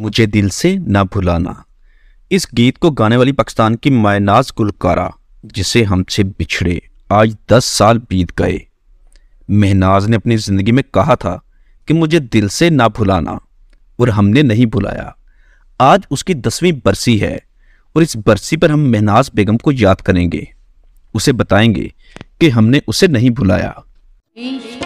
मुझे दिल से ना भुलाना इस गीत को गाने वाली पाकिस्तान की मायनाज गुलकारा जिसे हमसे बिछड़े आज दस साल बीत गए मेहनाज ने अपनी ज़िंदगी में कहा था कि मुझे दिल से ना भुलाना और हमने नहीं भुलाया आज उसकी दसवीं बरसी है और इस बरसी पर हम महनाज बेगम को याद करेंगे उसे बताएंगे कि हमने उसे नहीं भुलाया तो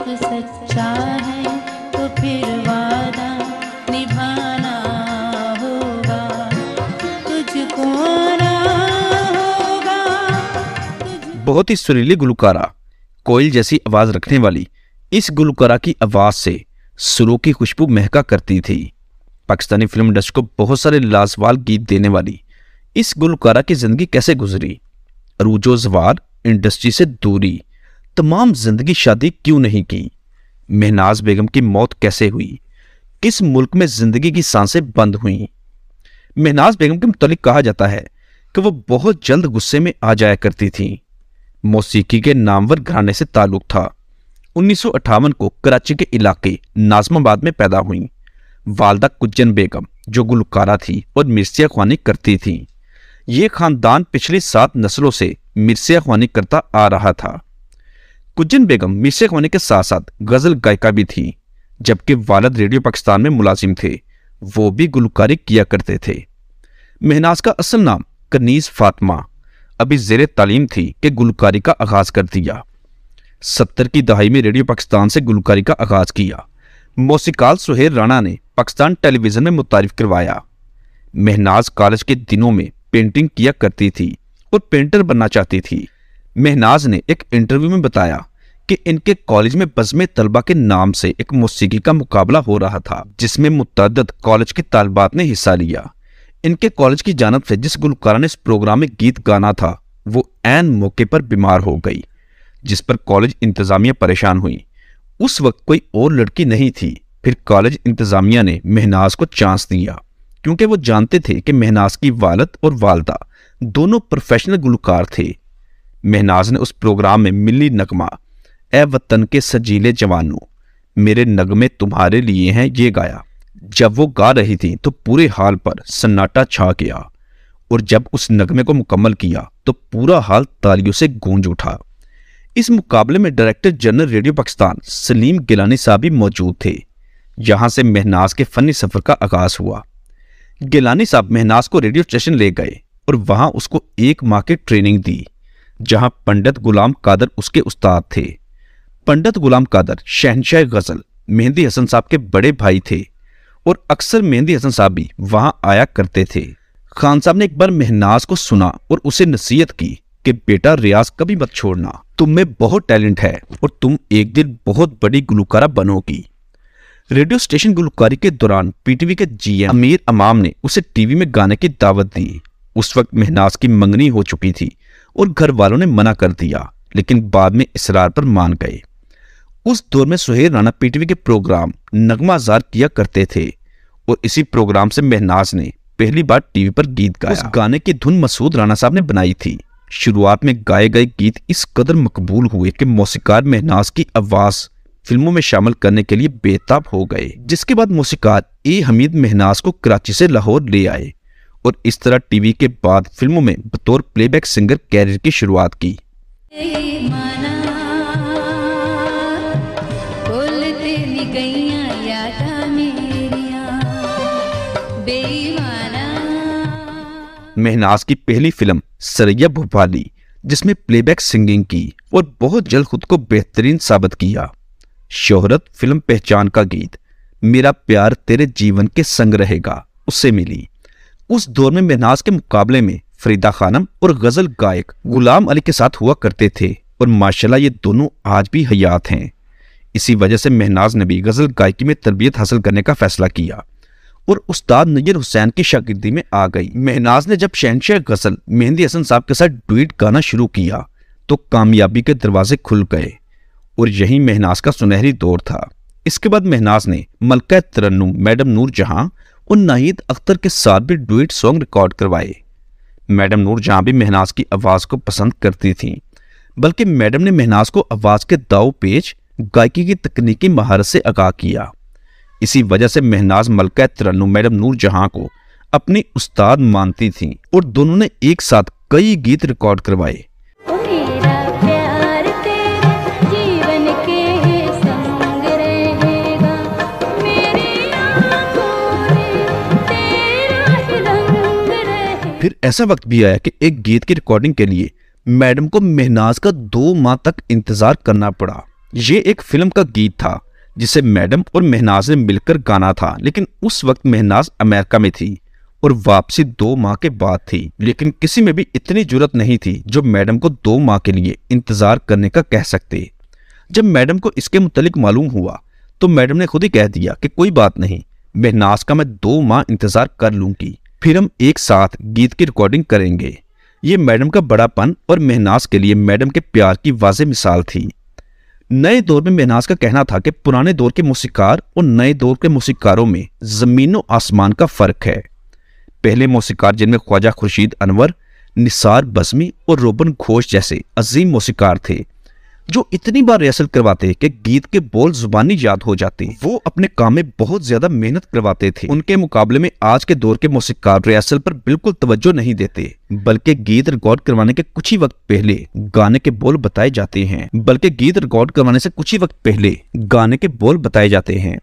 बहुत ही सुरीली गुलकारा कोयल जैसी आवाज रखने वाली इस गुलकारा की आवाज से सुरों की खुशबू महका करती थी पाकिस्तानी फिल्म इंडस्ट्री को बहुत सारे लाजवाल गीत देने वाली इस गुलकारा की जिंदगी कैसे गुजरी रूजो जवार इंडस्ट्री से दूरी तमाम जिंदगी शादी क्यों नहीं की मेहनाज बेगम की मौत कैसे हुई किस मुल्क में जिंदगी की सांसें बंद हुई मेहनाज बेगम के मुतलिक कहा जाता है कि वह बहुत जल्द गुस्से में आ जाया करती थी मौसीकी के नामवर घराने से ताल्लुक था उन्नीस को कराची के इलाके नाजमाबाद में पैदा हुई वालदा कुज्जन बेगम जो गुलकारा थी और मिर्सिया खानी करती थी ये खानदान पिछले सात नस्लों से मिर्सिया खवानी करता आ रहा था कुजन बेगम मिर्सिया खवानी के साथ साथ गज़ल गायिका भी थी जबकि वालद रेडियो पाकिस्तान में मुलाजिम थे वो भी गुलकारी किया करते थे मेहनाज का असल नाम कनीज फातमा अभी जेर तालीम थी कि गुलकारी का आगाज़ कर दिया सत्तर की दहाई में रेडियो पाकिस्तान से गुलकारी का आगाज़ किया मौसीकाल सुहेर राणा ने पाकिस्तान टेलीविज़न में मुतारफ़ करवाया महनाज कॉलेज के दिनों में पेंटिंग किया करती थी और पेंटर बनना चाहती थी मेहनाज ने एक इंटरव्यू में बताया कि इनके कॉलेज में बजमे तलबा के नाम से एक मौसीकी का मुकाबला हो रहा था जिसमें मुतद कॉलेज के तलबात ने हिस्सा लिया इनके कॉलेज की जानब से जिस गुलकारा ने इस प्रोग्राम में गीत गाना था वो एन मौके पर बीमार हो गई जिस पर कॉलेज इंतज़ामिया परेशान हुई उस वक्त कोई और लड़की नहीं थी फिर कॉलेज इंतज़ामिया ने मेहनाज को चांस दिया क्योंकि वो जानते थे कि महनाज की वालद और वालदा दोनों प्रोफेशनल गुलकार थे महनाज ने उस प्रोग्राम में मिली नगमा ए वतन के सजीले जवानों मेरे नगमे तुम्हारे लिए हैं ये गाया जब वो गा रही थी तो पूरे हाल पर सन्नाटा छा गया और जब उस नगमे को मुकम्मल किया तो पूरा हाल तालियों से गूंज उठा इस मुकाबले में director general radio Pakistan Salim Gilani साहब भी मौजूद थे यहां से महनाज के फनी सफ़र का आगाज़ हुआ गिलानी साहब मेहनास को रेडियो स्टेशन ले गए और वहां उसको एक माह की ट्रेनिंग दी जहां पंडित गुलाम कादर उसके उस्ताद थे पंडित गुलाम कादर शहनशाह गजल मेहंदी हसन साहब के बड़े भाई थे और अक्सर मेहंदी हसन साहब भी वहां आया करते थे खान साहब ने एक बार मेहनाज को सुना और उसे नसीहत की कि बेटा रियाज कभी मत छोड़ना तुम में बहुत टैलेंट है और तुम एक दिन बहुत बड़ी गुलकारा बनोगी रेडियो स्टेशन गुलकारी के दौरान पीटीवी के जीएम अमीर अमाम ने उसे टीवी में गाने की दावत दी उस वक्त मेहनाज की मंगनी हो चुकी थी और घर वालों ने मना कर दिया लेकिन बाद में इसरार पर मान गए उस दौर में सुहेर राणा पीटीवी के प्रोग्राम नगमाजार किया करते थे और इसी प्रोग्राम से मेहनाज ने पहली बार टीवी पर गीत गाया उस गाने की धुन मसूद राणा साहब ने बनाई थी शुरुआत में गाए गए गीत इस कदर मकबूल हुए कि मौसीकार मेहनाज की आवाज़ फिल्मों में शामिल करने के लिए बेताब हो गए जिसके बाद मौसीकार ए हमीद मेहनाज को कराची से लाहौर ले आए और इस तरह टीवी के बाद फिल्मों में बतौर प्लेबैक सिंगर कैरियर की शुरुआत की मेहनाज की पहली फिल्म सरैया भोपाली जिसमें प्लेबैक सिंगिंग की और बहुत जल्द खुद को बेहतरीन साबित किया शोहरत फिल्म पहचान का गीत मेरा प्यार तेरे जीवन के संग रहेगा उससे मिली उस दौर में मेहनाज के मुकाबले में फरीदा खानम और गजल गायक गुलाम अली के साथ हुआ करते थे और माशाल्लाह ये दोनों आज भी हयात हैं इसी वजह से मेहनाज नबी गज़ल गायकी में तरबियत हासिल करने का फैसला किया और उस्ताद नजर हुसैन की शागिर्दी में आ गई मेहनाज ने जब शहनशाह गज़ल मेहंदी हसन साहब के साथ ट्वीट गाना शुरू किया तो कामयाबी के दरवाजे खुल गए और यही मेहनास का सुनहरी दौर था इसके बाद मेहनाज ने मलका तरन्नु मैडम नूर जहां और नाहिद अख्तर के साथ भी डुएट सॉन्ग रिकॉर्ड करवाए मैडम नूर जहां भी मेहनाज की आवाज़ को पसंद करती थी बल्कि मैडम ने मेहनाज को आवाज़ के दाव पेच गायकी की तकनीकी महारत से आगाह किया इसी वजह से मेहनाज मलका तरन्नु मैडम नूर जहां को अपनी उस्ताद मानती थी और दोनों ने एक साथ कई गीत रिकॉर्ड करवाए फिर ऐसा वक्त भी आया कि एक गीत की रिकॉर्डिंग के लिए मैडम को मेहनाज का दो माह तक इंतज़ार करना पड़ा ये एक फिल्म का गीत था जिसे मैडम और मेहनाज ने मिलकर गाना था लेकिन उस वक्त मेहनाज अमेरिका में थी और वापसी दो माह के बाद थी लेकिन किसी में भी इतनी जरूरत नहीं थी जो मैडम को दो माह के लिए इंतज़ार करने का कह सकते जब मैडम को इसके मुतलिक मालूम हुआ तो मैडम ने खुद ही कह दिया कि कोई बात नहीं मेहनाज का मैं दो माह इंतज़ार कर लूँगी फिर हम एक साथ गीत की रिकॉर्डिंग करेंगे ये मैडम का बड़ापन और मेहनाज के लिए मैडम के प्यार की वाज मिसाल थी नए दौर में मेहनाज का कहना था कि पुराने दौर के मौसीकार और नए दौर के मौसीकारों में ज़मीन और आसमान का फ़र्क है पहले मौसीकार जिनमें ख्वाजा खुर्शीद अनवर निसार बज़मी और रोबन घोष जैसे अजीम मौसीकार थे जो इतनी बार रिहर्सल करवाते कि गीत के बोल जुबानी याद हो जाते वो अपने काम में बहुत ज्यादा मेहनत करवाते थे उनके मुकाबले में आज के दौर के मौसीकार रिहर्सल पर बिल्कुल तवज्जो नहीं देते बल्कि गीत रिकॉर्ड करवाने के कुछ ही वक्त पहले गाने के बोल बताए जाते हैं बल्कि गीत रिकॉर्ड करवाने से कुछ ही वक्त पहले गाने के बोल बताए जाते हैं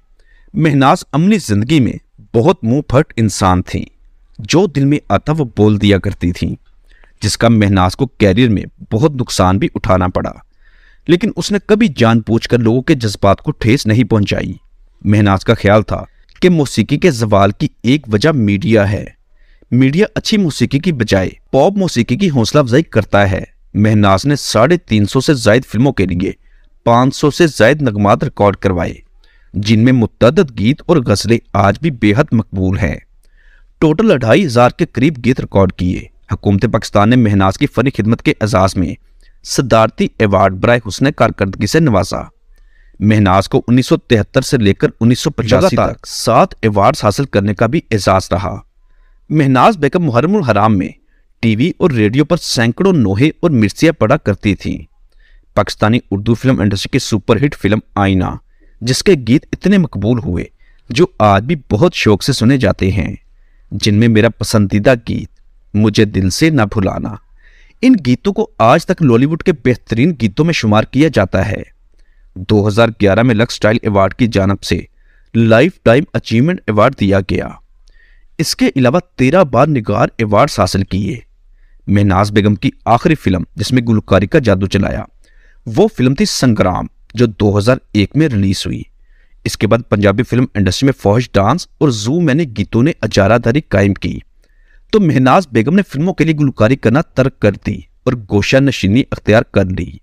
मेहनाज अमली जिंदगी में बहुत मुंह फट इंसान थी जो दिल में आता वो बोल दिया करती थी जिसका मेहनाज को कैरियर में बहुत नुकसान भी उठाना पड़ा लेकिन उसने कभी जानबूझकर लोगों के जज्बात को ठेस नहीं पहुंचाई मेहनाज का ख्याल था कि मौसीकी के जवाल की एक वजह मीडिया है मीडिया अच्छी मौसीकी की बजाय पॉप मौसीकी की हौसला अफजाई करता है मेहनाज ने साढ़े तीन सौ से जायद फिल्मों के लिए पाँच सौ से जायद नगमात रिकॉर्ड करवाए जिनमें मुतद गीत और गज़लें आज भी बेहद मकबूल हैं टोटल अढ़ाई हज़ार के करीब गीत रिकॉर्ड किए हुकूमत पाकिस्तान ने मेहनाज की फ़नी खिदमत के एजाज़ में सिद्धार्थी अवार्ड बरए हुसन कारकर्दगी से नवाजा मेहनाज को 1973 से लेकर उन्नीस तक सात अवार्ड्स हासिल करने का भी एजाज रहा मेहनाज बेगम मुहर्रम हराम में टीवी और रेडियो पर सैकड़ों नोहे और मिर्सियाँ पड़ा करती थीं पाकिस्तानी उर्दू फिल्म इंडस्ट्री की सुपरहिट फिल्म आईना जिसके गीत इतने मकबूल हुए जो आज भी बहुत शौक से सुने जाते हैं जिनमें मेरा पसंदीदा गीत मुझे दिल से ना भुलाना इन गीतों को आज तक लॉलीवुड के बेहतरीन गीतों में शुमार किया जाता है 2011 में लक्स स्टाइल अवार्ड की जानब से लाइफ टाइम अचीवमेंट अवार्ड दिया गया इसके अलावा तेरह बार निगार अवार्ड हासिल किए मेनाज बेगम की आखिरी फिल्म जिसमें गुलकारी का जादू चलाया वो फिल्म थी संग्राम जो 2001 में रिलीज हुई इसके बाद पंजाबी फिल्म इंडस्ट्री में फौज डांस और जू मैंने गीतों ने अजारादारी कायम की तो मेहनाज बेगम ने फिल्मों के लिए गुलकारी करना तर्क कर दी और गोशा नशीनी अख्तियार कर ली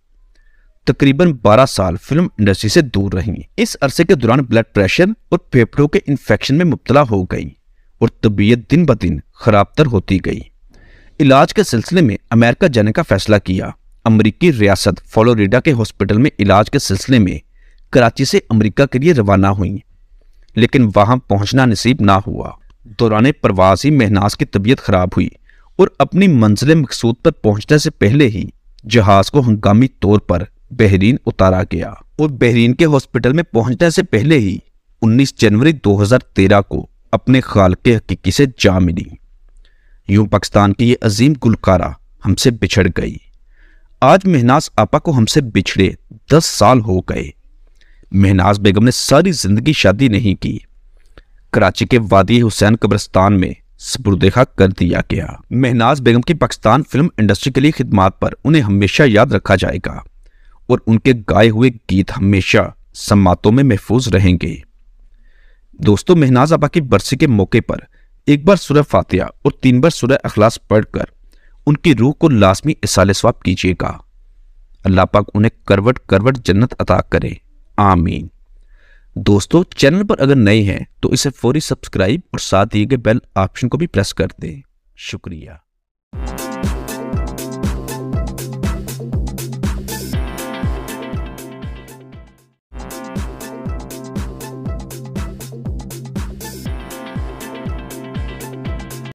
तकरीबन 12 साल फिल्म इंडस्ट्री से दूर रहीं इस अरसे के दौरान ब्लड प्रेशर और फेफड़ों के इन्फेक्शन में मुबतला हो गई और तबीयत दिन ब दिन खराबतर होती गई इलाज के सिलसिले में अमेरिका जाने का फैसला किया अमरीकी रियासत फ्लोरिडा के हॉस्पिटल में इलाज के सिलसिले में कराची से अमरीका के लिए रवाना हुई लेकिन वहां पहुंचना नसीब ना हुआ दौरान प्रवास ही मेहनास की तबीयत खराब हुई और अपनी मंजिल मकसूद पर पहुंचने से पहले ही जहाज को हंगामी तौर पर बहरीन उतारा गया और बहरीन के हॉस्पिटल में पहुंचने से पहले ही 19 जनवरी 2013 को अपने खाल के हकीकी से जा मिली यूं पाकिस्तान की ये अजीम गुलकारा हमसे बिछड़ गई आज मेहनाज आपा को हमसे बिछड़े दस साल हो गए मेहनाज बेगम ने सारी जिंदगी शादी नहीं की कराची के वादी हुसैन कब्रस्तान में सुपुरदेखा कर दिया गया मेहनाज बेगम की पाकिस्तान फिल्म इंडस्ट्री के लिए खिदमात पर उन्हें हमेशा याद रखा जाएगा और उनके गाए हुए गीत हमेशा समातों में महफूज रहेंगे दोस्तों मेहनाज आबा की बरसी के मौके पर एक बार सुरह फातिया और तीन बार सुरह अखलास पढ़कर उनकी रूह को लाजमी इसाले स्वाब कीजिएगा अल्लाह पाक उन्हें करवट करवट जन्नत अता करे आमीन दोस्तों चैनल पर अगर नए हैं तो इसे फौरी सब्सक्राइब और साथ दिए गए बेल ऑप्शन को भी प्रेस कर दें शुक्रिया